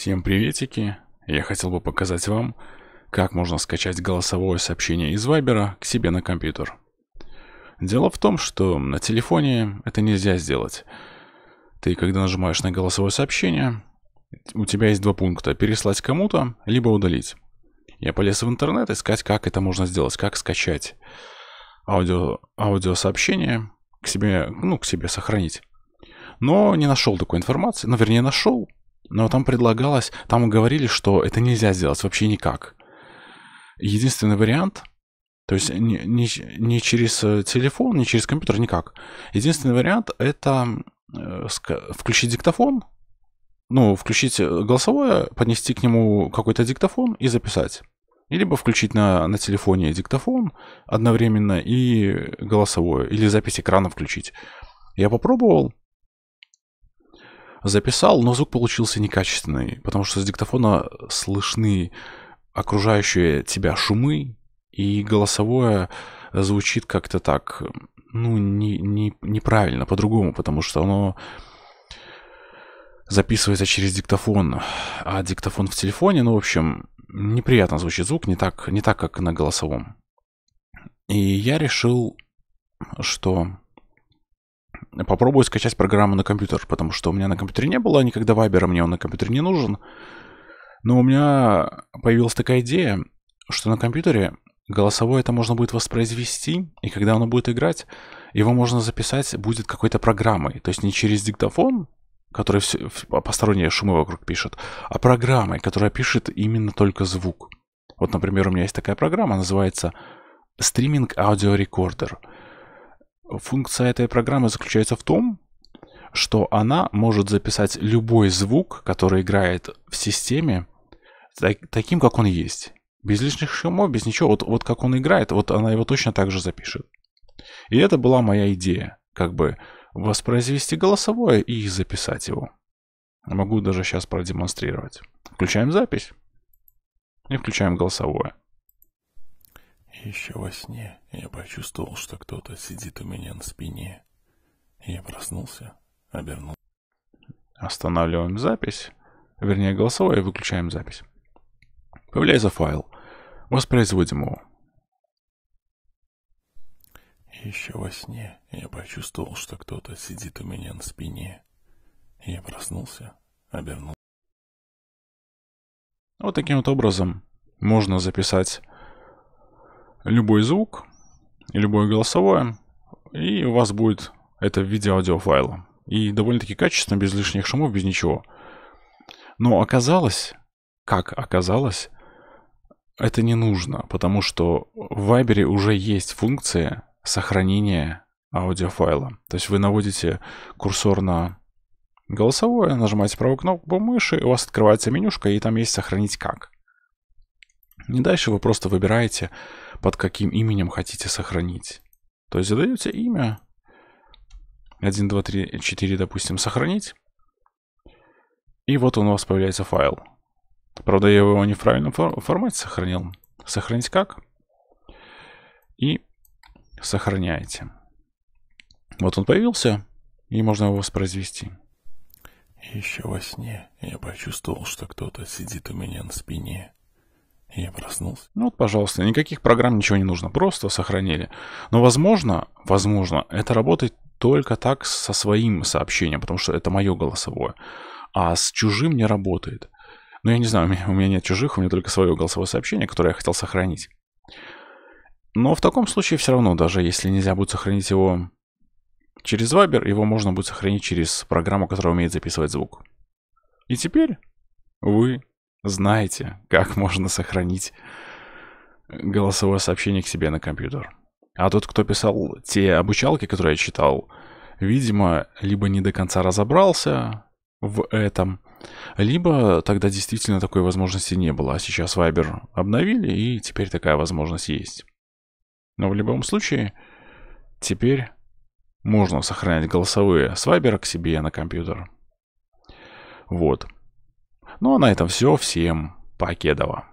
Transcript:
Всем приветики! Я хотел бы показать вам, как можно скачать голосовое сообщение из Viber к себе на компьютер. Дело в том, что на телефоне это нельзя сделать. Ты, когда нажимаешь на голосовое сообщение, у тебя есть два пункта. Переслать кому-то, либо удалить. Я полез в интернет искать, как это можно сделать, как скачать аудио, аудиосообщение к себе, ну, к себе сохранить. Но не нашел такой информации, ну, вернее, нашел, но там предлагалось, там говорили, что это нельзя сделать вообще никак. Единственный вариант, то есть не, не, не через э, телефон, не через компьютер, никак. Единственный вариант это э, включить диктофон, ну, включить э, голосовое, поднести к нему какой-то диктофон и записать. И либо включить на, на телефоне диктофон одновременно и голосовое, или запись экрана включить. Я попробовал, записал, но звук получился некачественный, потому что с диктофона слышны окружающие тебя шумы, и голосовое звучит как-то так, ну, не, не, неправильно, по-другому, потому что оно записывается через диктофон, а диктофон в телефоне, ну, в общем, неприятно звучит звук, не так, не так как на голосовом. И я решил, что попробую скачать программу на компьютер, потому что у меня на компьютере не было никогда вайбера, мне он на компьютере не нужен. Но у меня появилась такая идея, что на компьютере голосовое это можно будет воспроизвести, и когда оно будет играть, его можно записать будет какой-то программой. То есть не через диктофон, который все, посторонние шумы вокруг пишет, а программой, которая пишет именно только звук. Вот, например, у меня есть такая программа, называется Streaming Аудиорекордер. Recorder — Функция этой программы заключается в том, что она может записать любой звук, который играет в системе, так, таким, как он есть. Без лишних шумов, без ничего. Вот, вот как он играет, вот она его точно так же запишет. И это была моя идея, как бы воспроизвести голосовое и записать его. Могу даже сейчас продемонстрировать. Включаем запись и включаем голосовое. Еще во сне я почувствовал, что кто-то сидит у меня на спине. Я проснулся, обернулся. Останавливаем запись, вернее голосовое, и выключаем запись. Появляется файл. Воспроизводим его. Еще во сне я почувствовал, что кто-то сидит у меня на спине. Я проснулся, обернулся. Вот таким вот образом можно записать любой звук и любое голосовое, и у вас будет это в виде аудиофайла. И довольно-таки качественно, без лишних шумов, без ничего. Но оказалось, как оказалось, это не нужно, потому что в Viber уже есть функция сохранения аудиофайла. То есть вы наводите курсор на голосовое, нажимаете правую кнопку мыши, у вас открывается менюшка, и там есть «Сохранить как». И дальше вы просто выбираете, под каким именем хотите сохранить. То есть задаете имя 1, 2, 3, 4, допустим, сохранить. И вот он у вас появляется файл. Правда, я его не в правильном формате сохранил. Сохранить как? И сохраняете. Вот он появился, и можно его воспроизвести. Еще во сне я почувствовал, что кто-то сидит у меня на спине. Я проснулся. Ну вот, пожалуйста, никаких программ ничего не нужно, просто сохранили. Но возможно, возможно, это работает только так со своим сообщением, потому что это мое голосовое. А с чужим не работает. Ну, я не знаю, у меня, у меня нет чужих, у меня только свое голосовое сообщение, которое я хотел сохранить. Но в таком случае все равно, даже если нельзя будет сохранить его через Viber, его можно будет сохранить через программу, которая умеет записывать звук. И теперь вы знаете, как можно сохранить голосовое сообщение к себе на компьютер. А тот, кто писал те обучалки, которые я читал, видимо, либо не до конца разобрался в этом, либо тогда действительно такой возможности не было, а сейчас Viber обновили, и теперь такая возможность есть. Но в любом случае, теперь можно сохранять голосовые с Viber к себе на компьютер. Вот. Ну а на этом все. Всем покедово.